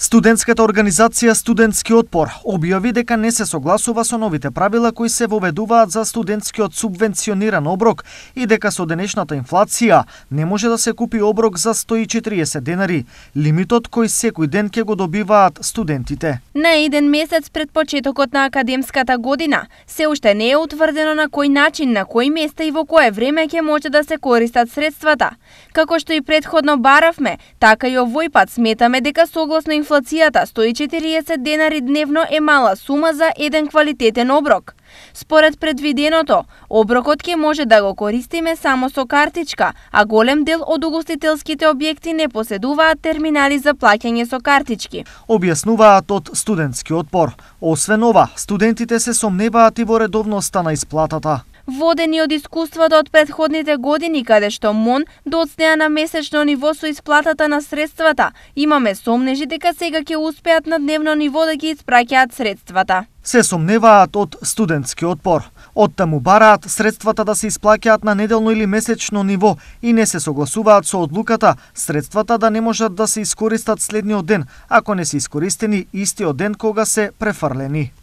Студентската организација Студентски отпор објави дека не се согласува со новите правила кои се воведуваат за студентскиот субвенциониран оброк и дека со денешната инфлација не може да се купи оброк за 140 денари, лимитот кој секој ден ќе го добиваат студентите. На еден месец пред почетокот на академската година се уште не е утврдено на кој начин, на кој места и во кое време ќе може да се користат средствата. Како што и предходно баравме, така и овој пат сметаме дека согласно инфлацијата 140 денари дневно е мала сума за еден квалитетен оброк. Според предвиденото, оброкот ќе може да го користиме само со картичка, а голем дел од угостителските објекти не поседуваат терминали за плаќање со картички. Објаснуваат од студентски отпор. Освен ова, студентите се сомневаат и во редовноста на исплатата. Водени од искуството од предходните години каде што МОН доцнеа на месечно ниво со исплатата на средствата, имаме сомнежи дека сега ќе успеат на дневно ниво да ги испраќаат средствата. Се сомневаат од студентски отпор. Од таму бараат средствата да се исплаќаат на неделно или месечно ниво и не се согласуваат со одлуката средствата да не можат да се искористат следниот ден, ако не се искористени истиот ден кога се префрлени.